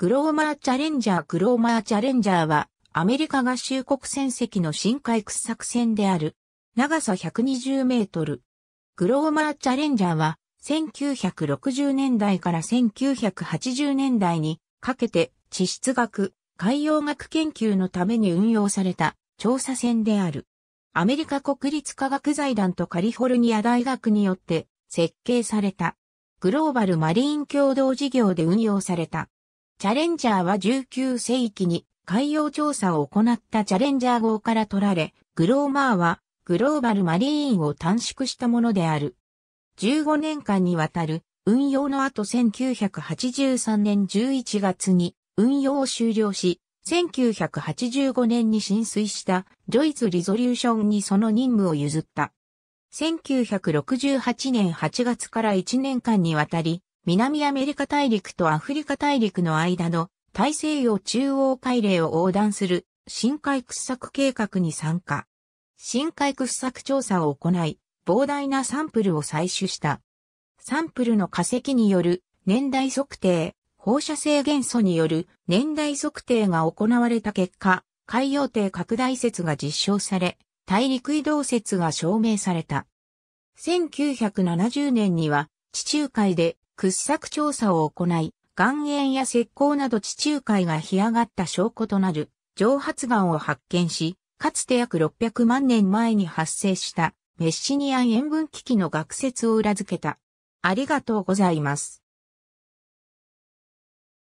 グローマーチャレンジャーグローマーチャレンジャーはアメリカ合衆国船籍の深海掘削船である。長さ120メートル。グローマーチャレンジャーは1960年代から1980年代にかけて地質学、海洋学研究のために運用された調査船である。アメリカ国立科学財団とカリフォルニア大学によって設計された。グローバルマリン共同事業で運用された。チャレンジャーは19世紀に海洋調査を行ったチャレンジャー号から取られ、グローマーはグローバルマリーンを短縮したものである。15年間にわたる運用の後1983年11月に運用を終了し、1985年に浸水したジョイズ・リゾリューションにその任務を譲った。1968年8月から1年間にわたり、南アメリカ大陸とアフリカ大陸の間の大西洋中央海嶺を横断する深海掘削計画に参加。深海掘削調査を行い、膨大なサンプルを採取した。サンプルの化石による年代測定、放射性元素による年代測定が行われた結果、海洋底拡大説が実証され、大陸移動説が証明された。1970年には地中海で掘削調査を行い、岩塩や石膏など地中海が干上がった証拠となる蒸発岩を発見し、かつて約600万年前に発生したメッシニアン塩分危機の学説を裏付けた。ありがとうございます。